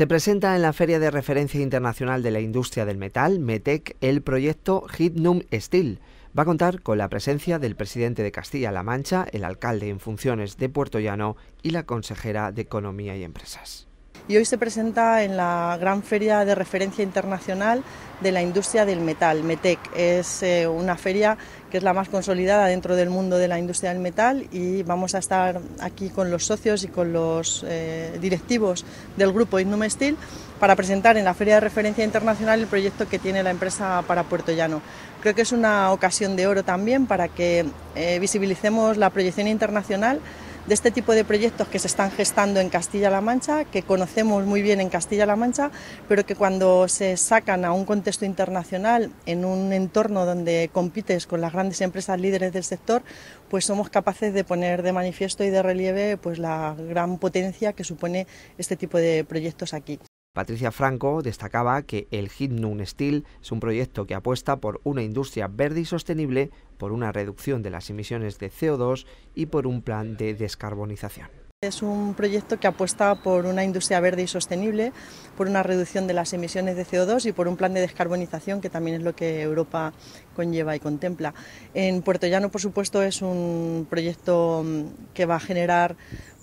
Se presenta en la Feria de Referencia Internacional de la Industria del Metal, METEC, el proyecto Hidnum Steel. Va a contar con la presencia del presidente de Castilla-La Mancha, el alcalde en funciones de Puerto Llano y la consejera de Economía y Empresas y hoy se presenta en la gran feria de referencia internacional de la industria del metal, METEC. Es eh, una feria que es la más consolidada dentro del mundo de la industria del metal y vamos a estar aquí con los socios y con los eh, directivos del grupo Indum Steel para presentar en la Feria de Referencia Internacional el proyecto que tiene la empresa para Puerto Llano. Creo que es una ocasión de oro también para que eh, visibilicemos la proyección internacional de este tipo de proyectos que se están gestando en Castilla-La Mancha, que conocemos muy bien en Castilla-La Mancha, pero que cuando se sacan a un contexto internacional, en un entorno donde compites con las grandes empresas líderes del sector, pues somos capaces de poner de manifiesto y de relieve pues la gran potencia que supone este tipo de proyectos aquí. Patricia Franco destacaba que el Hidnum Steel es un proyecto que apuesta por una industria verde y sostenible, por una reducción de las emisiones de CO2 y por un plan de descarbonización. Es un proyecto que apuesta por una industria verde y sostenible, por una reducción de las emisiones de CO2 y por un plan de descarbonización que también es lo que Europa conlleva y contempla. En Puerto Llano, por supuesto, es un proyecto mm, que va a generar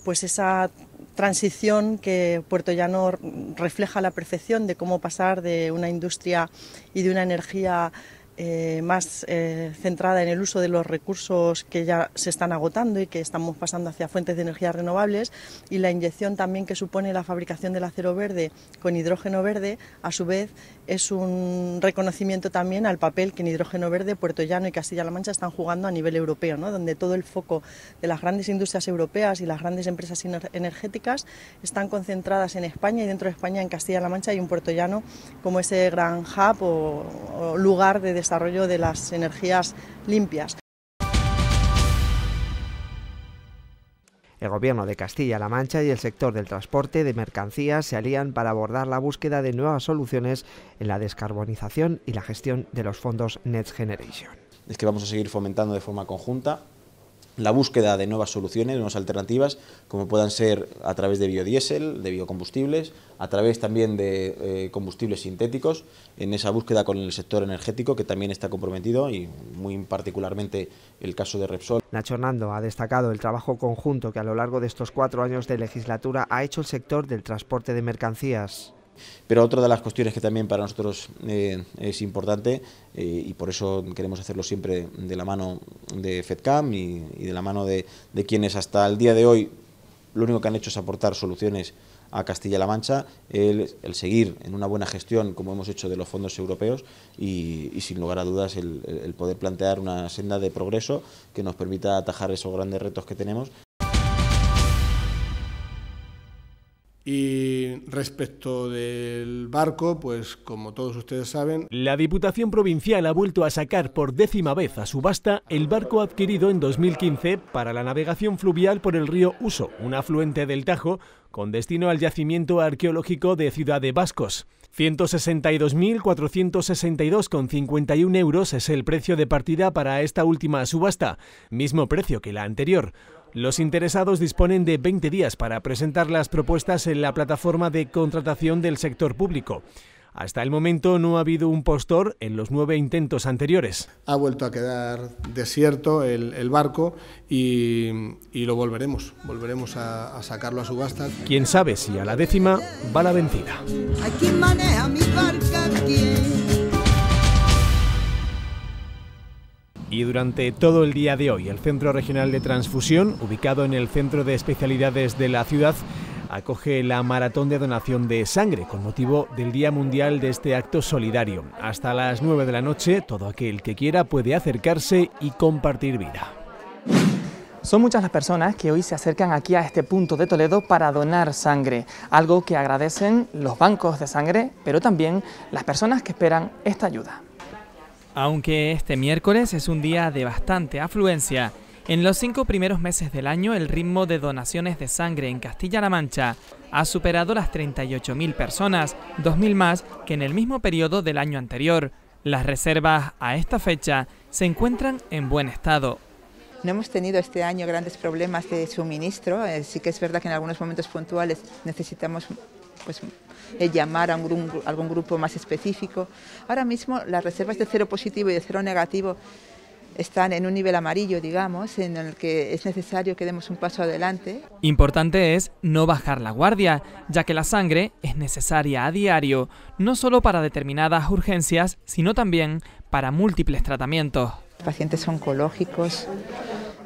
pues esa transición que Puerto Llano refleja a la perfección de cómo pasar de una industria y de una energía eh, más eh, centrada en el uso de los recursos que ya se están agotando y que estamos pasando hacia fuentes de energías renovables y la inyección también que supone la fabricación del acero verde con hidrógeno verde, a su vez es un reconocimiento también al papel que en hidrógeno verde Puerto Llano y Castilla-La Mancha están jugando a nivel europeo, ¿no? donde todo el foco de las grandes industrias europeas y las grandes empresas energéticas están concentradas en España y dentro de España en Castilla-La Mancha hay un Puerto Llano como ese gran hub o, o lugar de desarrollo de las energías limpias. El gobierno de Castilla-La Mancha y el sector del transporte de mercancías se alían para abordar la búsqueda de nuevas soluciones en la descarbonización y la gestión de los fondos Next Generation. Es que vamos a seguir fomentando de forma conjunta la búsqueda de nuevas soluciones, nuevas alternativas, como puedan ser a través de biodiesel, de biocombustibles, a través también de eh, combustibles sintéticos, en esa búsqueda con el sector energético que también está comprometido y muy particularmente el caso de Repsol. Nacho Hernando ha destacado el trabajo conjunto que a lo largo de estos cuatro años de legislatura ha hecho el sector del transporte de mercancías. Pero otra de las cuestiones que también para nosotros eh, es importante eh, y por eso queremos hacerlo siempre de la mano de FedCam y, de la mano de, quienes hasta el día de hoy lo único que han hecho es aportar soluciones a Castilla-La Mancha, el, seguir en una buena gestión, como hemos hecho de los fondos europeos, y, sin lugar a dudas el, poder plantear una senda de progreso que nos permita atajar esos grandes retos que tenemos Y respecto del barco, pues como todos ustedes saben... La Diputación Provincial ha vuelto a sacar por décima vez a subasta el barco adquirido en 2015 para la navegación fluvial por el río Uso, un afluente del Tajo, con destino al yacimiento arqueológico de Ciudad de Vascos. 162.462,51 euros es el precio de partida para esta última subasta, mismo precio que la anterior. Los interesados disponen de 20 días para presentar las propuestas en la plataforma de contratación del sector público. Hasta el momento no ha habido un postor en los nueve intentos anteriores. Ha vuelto a quedar desierto el, barco y, lo volveremos, volveremos a, sacarlo a subasta. Quién sabe si a la décima va la vencida. Y durante todo el día de hoy, el Centro Regional de Transfusión, ubicado en el Centro de Especialidades de la ciudad, acoge la maratón de donación de sangre con motivo del Día Mundial de este acto solidario. Hasta las 9 de la noche, todo aquel que quiera puede acercarse y compartir vida. Son muchas las personas que hoy se acercan aquí a este punto de Toledo para donar sangre, algo que agradecen los bancos de sangre, pero también las personas que esperan esta ayuda. Aunque este miércoles es un día de bastante afluencia, en los cinco primeros meses del año el ritmo de donaciones de sangre en Castilla-La Mancha ha superado las 38.000 personas, 2.000 más que en el mismo periodo del año anterior. Las reservas a esta fecha se encuentran en buen estado, no hemos tenido este año grandes problemas de suministro, eh, sí que es verdad que en algunos momentos puntuales necesitamos pues eh, llamar a algún grupo más específico. Ahora mismo las reservas de cero positivo y de cero negativo están en un nivel amarillo, digamos, en el que es necesario que demos un paso adelante. Importante es no bajar la guardia, ya que la sangre es necesaria a diario, no solo para determinadas urgencias, sino también para múltiples tratamientos. pacientes oncológicos,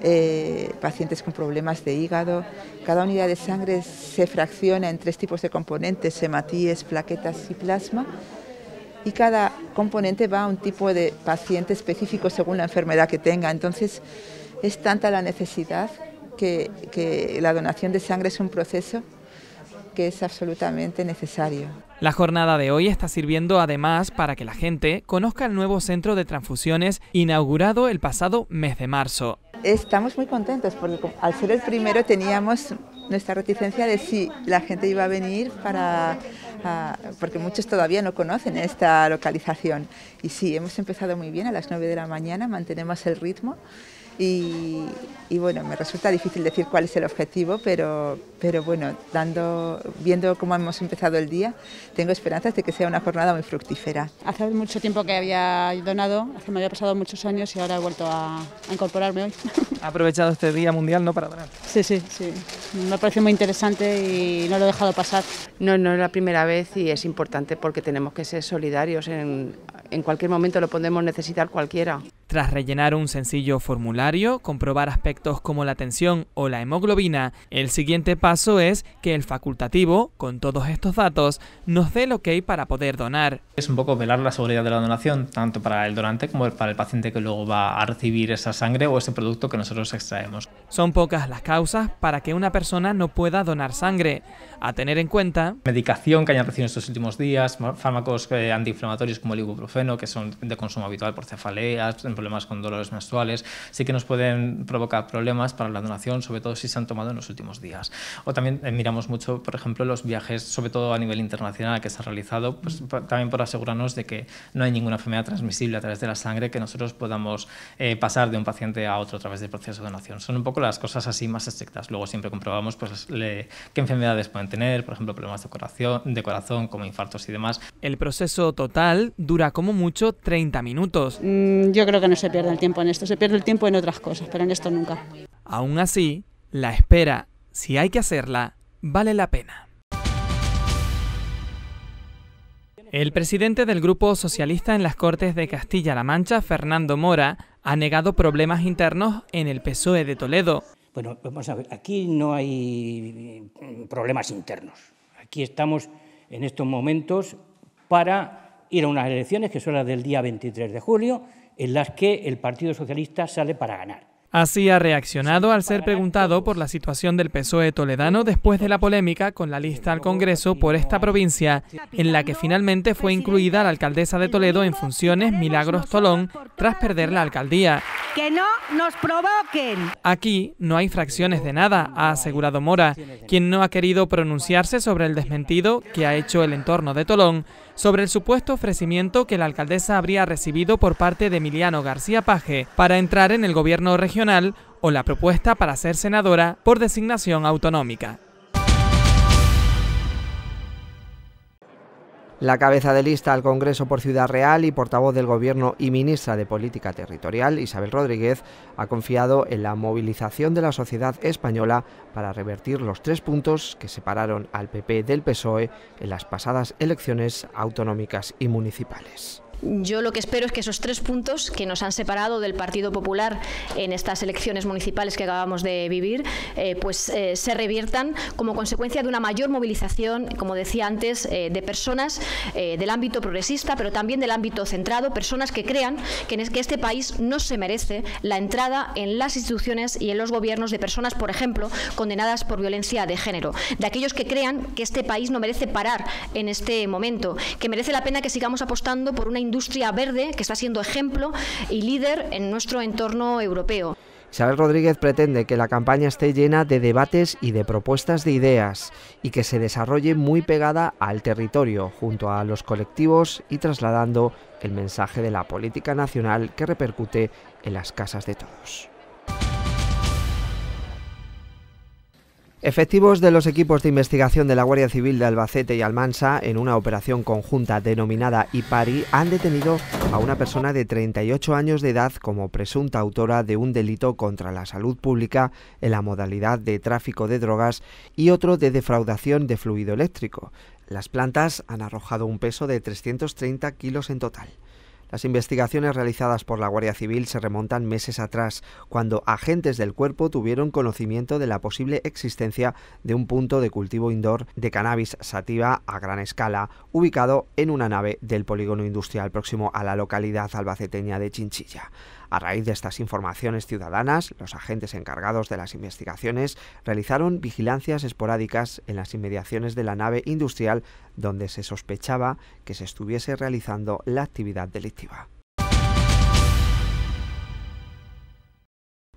eh, pacientes con problemas de hígado. Cada unidad de sangre se fracciona en tres tipos de componentes, hematíes, plaquetas y plasma. Y cada componente va a un tipo de paciente específico según la enfermedad que tenga. Entonces, es tanta la necesidad que la donación de sangre es un proceso que es absolutamente necesario. La jornada de hoy está sirviendo además para que la gente conozca el nuevo centro de transfusiones inaugurado el pasado mes de marzo. Estamos muy contentos porque al ser el primero teníamos nuestra reticencia de si la gente iba a venir para... porque muchos todavía no conocen esta localización. Y sí, hemos empezado muy bien a las 9 de la mañana, mantenemos el ritmo y, bueno, me resulta difícil decir cuál es el objetivo, pero, pero bueno, viendo cómo hemos empezado el día, tengo esperanzas de que sea una jornada muy fructífera. Hace mucho tiempo que había donado, hace, me había pasado muchos años y ahora he vuelto a, incorporarme hoy. Ha aprovechado este Día Mundial ¿no? para donar. Sí, sí, sí. Me parece muy interesante y no lo he dejado pasar. No, no es la primera vez y es importante porque tenemos que ser solidarios. En, en cualquier momento lo podemos necesitar cualquiera. Tras rellenar un sencillo formulario, comprobar aspectos como la tensión o la hemoglobina, el siguiente paso es que el facultativo, con todos estos datos, nos dé el ok para poder donar. Es un poco velar la seguridad de la donación, tanto para el donante como para el paciente que luego va a recibir esa sangre o ese producto que nosotros extraemos. Son pocas las causas para que una persona no pueda donar sangre. A tener en cuenta... Medicación que hayan recibido estos últimos días, fármacos eh, antiinflamatorios como el ibuprofeno, que son de consumo habitual por cefaleas, problemas con dolores menstruales, sí que nos pueden provocar problemas para la donación, sobre todo si se han tomado en los últimos días. O también eh, miramos mucho, por ejemplo, los viajes, sobre todo a nivel internacional, que se han realizado, pues, también por asegurarnos de que no hay ninguna enfermedad transmisible a través de la sangre que nosotros podamos eh, pasar de un paciente a otro a través del proceso de donación. Son un poco las cosas así más estrictas. Luego siempre comprobamos pues, qué enfermedades pueden tener, por ejemplo, problemas de, corazón, de corazón, como infartos y demás. El proceso total dura como mucho 30 minutos. Mm, yo creo que no se pierde el tiempo en esto, se pierde el tiempo en otras cosas, pero en esto nunca. Aún así, la espera, si hay que hacerla, vale la pena. El presidente del Grupo Socialista en las Cortes de Castilla-La Mancha, Fernando Mora, ha negado problemas internos en el PSOE de Toledo. Bueno, vamos a ver, aquí no hay mm, problemas internos. Aquí estamos en estos momentos para ir a unas elecciones que son las del día 23 de julio, en las que el Partido Socialista sale para ganar. Así ha reaccionado al ser preguntado por la situación del PSOE toledano después de la polémica con la lista al Congreso por esta provincia, en la que finalmente fue incluida la alcaldesa de Toledo en funciones Milagros Tolón tras perder la alcaldía que no nos provoquen. Aquí no hay fracciones de nada, ha asegurado Mora, quien no ha querido pronunciarse sobre el desmentido que ha hecho el entorno de Tolón sobre el supuesto ofrecimiento que la alcaldesa habría recibido por parte de Emiliano García Paje para entrar en el gobierno regional o la propuesta para ser senadora por designación autonómica. La cabeza de lista al Congreso por Ciudad Real y portavoz del Gobierno y ministra de Política Territorial, Isabel Rodríguez, ha confiado en la movilización de la sociedad española para revertir los tres puntos que separaron al PP del PSOE en las pasadas elecciones autonómicas y municipales. Yo lo que espero es que esos tres puntos que nos han separado del Partido Popular en estas elecciones municipales que acabamos de vivir, eh, pues eh, se reviertan como consecuencia de una mayor movilización, como decía antes, eh, de personas del ámbito progresista, pero también del ámbito centrado, personas que crean que, que este país no se merece la entrada en las instituciones y en los gobiernos de personas, por ejemplo, condenadas por violencia de género, de aquellos que crean que este país no merece parar en este momento, que merece la pena que sigamos apostando por una industria verde que está siendo ejemplo y líder en nuestro entorno europeo. Isabel Rodríguez pretende que la campaña esté llena de debates y de propuestas de ideas y que se desarrolle muy pegada al territorio, junto a los colectivos y trasladando el mensaje de la política nacional que repercute en las casas de todos. Efectivos de los equipos de investigación de la Guardia Civil de Albacete y Almansa, en una operación conjunta denominada IPARI, han detenido a una persona de 38 años de edad como presunta autora de un delito contra la salud pública en la modalidad de tráfico de drogas y otro de defraudación de fluido eléctrico. Las plantas han arrojado un peso de 330 kilos en total. Las investigaciones realizadas por la Guardia Civil se remontan meses atrás, cuando agentes del cuerpo tuvieron conocimiento de la posible existencia de un punto de cultivo indoor de cannabis sativa a gran escala, ubicado en una nave del polígono industrial próximo a la localidad albaceteña de Chinchilla. A raíz de estas informaciones ciudadanas, los agentes encargados de las investigaciones realizaron vigilancias esporádicas en las inmediaciones de la nave industrial donde se sospechaba que se estuviese realizando la actividad delictiva.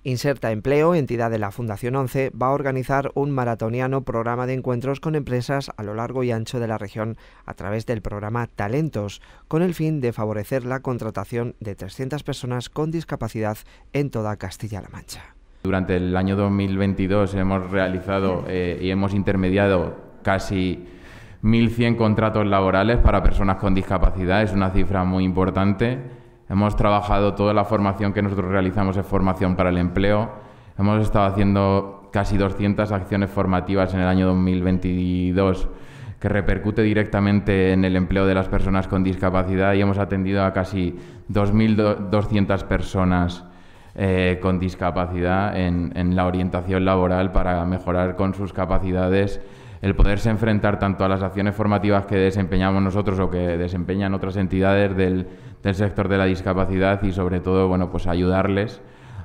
Inserta Empleo, entidad de la Fundación 11, va a organizar un maratoniano programa de encuentros con empresas a lo largo y ancho de la región a través del programa Talentos, con el fin de favorecer la contratación de 300 personas con discapacidad en toda Castilla-La Mancha. Durante el año 2022 hemos realizado eh, y hemos intermediado casi 1.100 contratos laborales para personas con discapacidad, es una cifra muy importante Hemos trabajado toda la formación que nosotros realizamos en formación para el empleo. Hemos estado haciendo casi 200 acciones formativas en el año 2022 que repercute directamente en el empleo de las personas con discapacidad y hemos atendido a casi 2.200 personas eh, con discapacidad en, en la orientación laboral para mejorar con sus capacidades el poderse enfrentar tanto a las acciones formativas que desempeñamos nosotros o que desempeñan otras entidades del, sector de la discapacidad y sobre todo, bueno, pues ayudarles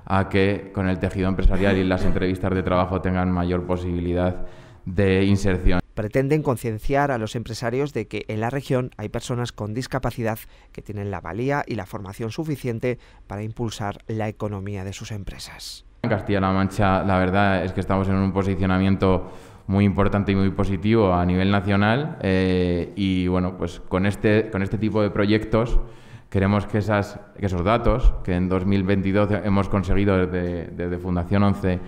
a que con el tejido empresarial y las entrevistas de trabajo tengan mayor posibilidad de inserción. Pretenden concienciar a los empresarios de que en la región hay personas con discapacidad que tienen la valía y la formación suficiente para impulsar la economía de sus empresas. En Castilla-La Mancha, la verdad es que estamos en un posicionamiento muy importante y muy positivo a nivel nacional. Eh, y bueno, pues con este, con este tipo de proyectos queremos que, esas, que esos datos que en 2022 hemos conseguido desde, Fundación 11,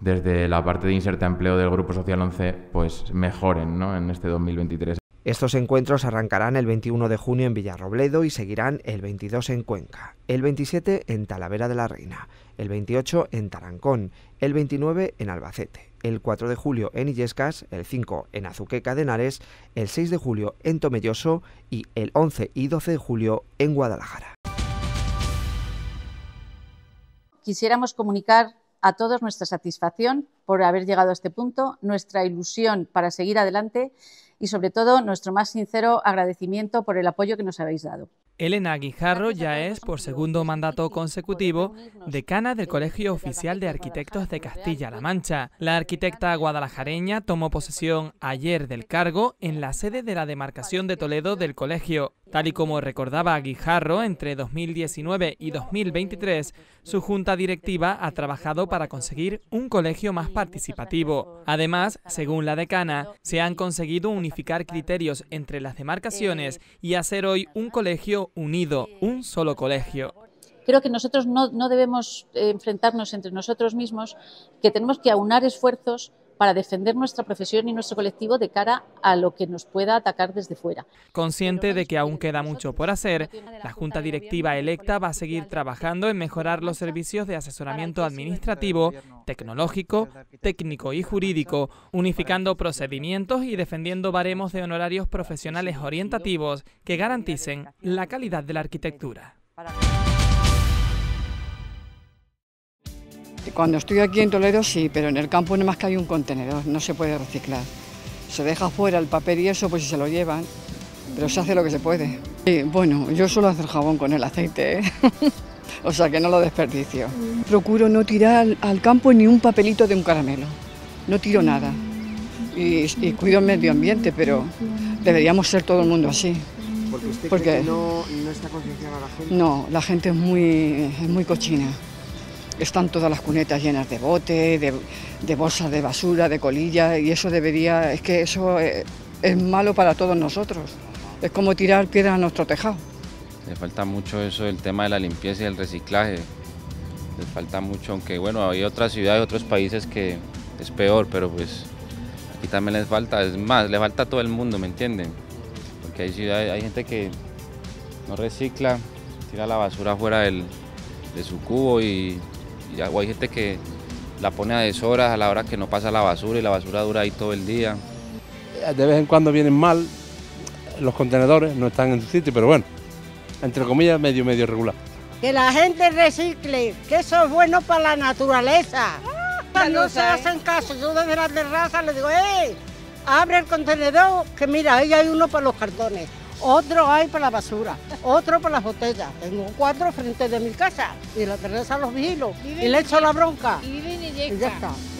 desde la parte de inserta empleo del Grupo Social 11, pues mejoren ¿no? en este 2023. Estos encuentros arrancarán el 21 de junio en Villarrobledo y seguirán el 22 en Cuenca, el 27 en Talavera de la Reina, el 28 en Tarancón, el 29 en Albacete el 4 de julio en Illescas, el 5 en Azuqueca de Henares, el 6 de julio en Tomelloso y el 11 y 12 de julio en Guadalajara. Quisiéramos comunicar a todos nuestra satisfacción por haber llegado a este punto, nuestra ilusión para seguir adelante y sobre todo nuestro más sincero agradecimiento por el apoyo que nos habéis dado. Elena Guijarro ya es, por segundo mandato consecutivo, decana del Colegio Oficial de Arquitectos de Castilla-La Mancha. La arquitecta guadalajareña tomó posesión ayer del cargo en la sede de la demarcación de Toledo del colegio Tal y como recordaba Guijarro, entre 2019 y 2023, su junta directiva ha trabajado para conseguir un colegio más participativo. Además, según la decana, se han conseguido unificar criterios entre las demarcaciones y hacer hoy un colegio unido, un solo colegio creo que nosotros no, no, debemos eh, enfrentarnos entre nosotros mismos, que tenemos que aunar esfuerzos para defender nuestra profesión y nuestro colectivo de cara a lo que nos pueda atacar desde fuera. Consciente de que aún queda mucho por hacer, la Junta Directiva electa va a seguir trabajando en mejorar los servicios de asesoramiento administrativo, tecnológico, técnico y jurídico, unificando procedimientos y defendiendo baremos de honorarios profesionales orientativos que garanticen la calidad de la arquitectura. Cuando estoy aquí en Toledo sí, pero en el campo no más que hay un contenedor, no se puede reciclar. Se deja fuera el papel y eso, pues si se lo llevan, pero se hace lo que se puede. bueno, yo suelo hacer jabón con el aceite, ¿eh? o sea que no lo desperdicio. Procuro no tirar al campo ni un papelito de un caramelo, no tiro nada. Y, cuido el medio ambiente, pero deberíamos ser todo el mundo así. Porque no, está concienciada la gente. No, la gente es es muy cochina están todas las cunetas llenas de bote, de, bolsas de basura, de colillas, y eso debería, es que eso eh, es, malo para todos nosotros. Es como tirar piedras a nuestro tejado. Le falta mucho eso, el tema de la limpieza y el reciclaje. Le falta mucho, aunque bueno, hay otras ciudades, otros países que es peor, pero pues aquí también les falta, es más, le falta a todo el mundo, ¿me entienden? Porque hay ciudades, hay gente que no recicla, tira la basura fuera de su cubo y y hay gente que la pone a deshoras, a la hora que no pasa la basura y la basura dura ahí todo el día. Eh, de vez en cuando vienen mal los contenedores, no están en su sitio, pero bueno, entre comillas, medio, medio regular. Que la gente recicle, que eso es bueno para la naturaleza. Ah, no se hacen caso, yo desde la terraza le digo, ¡eh! Abre el contenedor, que mira, ahí hay uno para los cartones otro hay para la basura, otro para las botellas. Tengo cuatro frente de mi casa y la Teresa los vigilo y, le echo la bronca. y ya está.